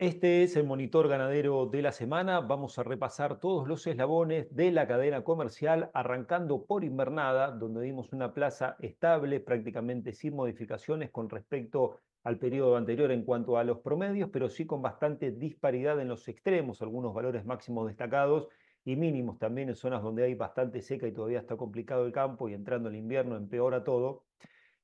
Este es el monitor ganadero de la semana. Vamos a repasar todos los eslabones de la cadena comercial, arrancando por invernada, donde dimos una plaza estable, prácticamente sin modificaciones con respecto al periodo anterior en cuanto a los promedios, pero sí con bastante disparidad en los extremos, algunos valores máximos destacados y mínimos también en zonas donde hay bastante seca y todavía está complicado el campo y entrando el invierno empeora todo.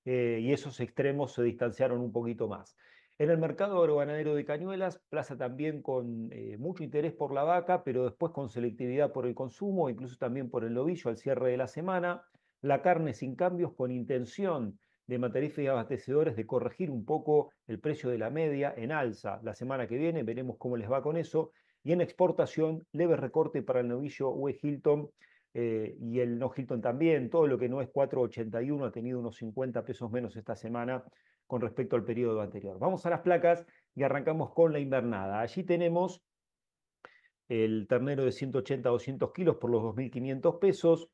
Eh, y esos extremos se distanciaron un poquito más. En el mercado agroganadero de Cañuelas, plaza también con eh, mucho interés por la vaca, pero después con selectividad por el consumo, incluso también por el novillo al cierre de la semana. La carne sin cambios con intención de materias y abastecedores de corregir un poco el precio de la media en alza la semana que viene, veremos cómo les va con eso. Y en exportación, leve recorte para el novillo Way Hilton eh, y el No Hilton también. Todo lo que no es 481 ha tenido unos 50 pesos menos esta semana con respecto al periodo anterior. Vamos a las placas y arrancamos con la invernada. Allí tenemos el ternero de 180 a 200 kilos por los 2.500 pesos,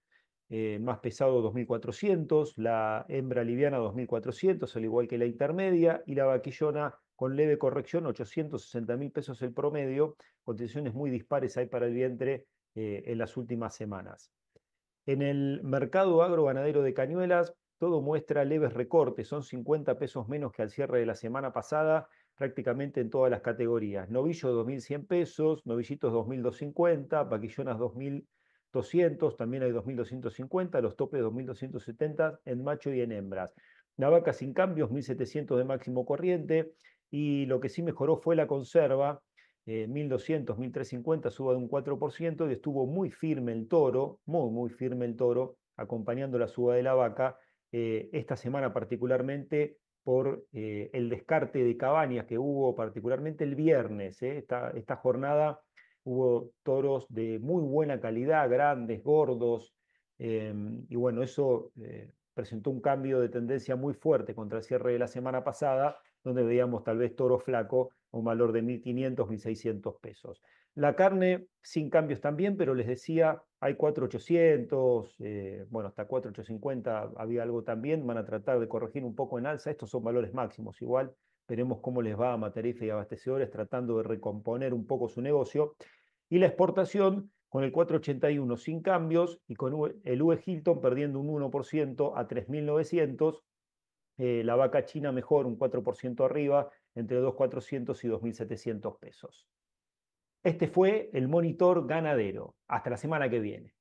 eh, más pesado 2.400, la hembra liviana 2.400, al igual que la intermedia, y la vaquillona con leve corrección 860.000 pesos el promedio, condiciones muy dispares hay para el vientre eh, en las últimas semanas. En el mercado agroganadero de Cañuelas, todo muestra leves recortes, son 50 pesos menos que al cierre de la semana pasada, prácticamente en todas las categorías. Novillo 2.100 pesos, novillitos 2.250, vaquillonas 2.200, también hay 2.250, los topes 2.270 en macho y en hembras. La sin cambios, 1.700 de máximo corriente, y lo que sí mejoró fue la conserva, 1200, eh, 1350, suba de un 4% y estuvo muy firme el toro, muy, muy firme el toro, acompañando la suba de la vaca, eh, esta semana particularmente por eh, el descarte de cabañas que hubo particularmente el viernes. Esta, esta jornada hubo toros de muy buena calidad, grandes, gordos, em, y bueno, eso presentó un cambio de tendencia muy fuerte contra el cierre de la semana pasada, donde veíamos tal vez toro flaco un valor de 1.500, 1.600 pesos. La carne sin cambios también, pero les decía, hay 4.800, eh, bueno, hasta 4.850 había algo también, van a tratar de corregir un poco en alza, estos son valores máximos igual, veremos cómo les va a Materife y abastecedores tratando de recomponer un poco su negocio. Y la exportación con el 481 sin cambios y con el V. Hilton perdiendo un 1% a 3.900, eh, la vaca china mejor, un 4% arriba, entre 2.400 y 2.700 pesos. Este fue el monitor ganadero. Hasta la semana que viene.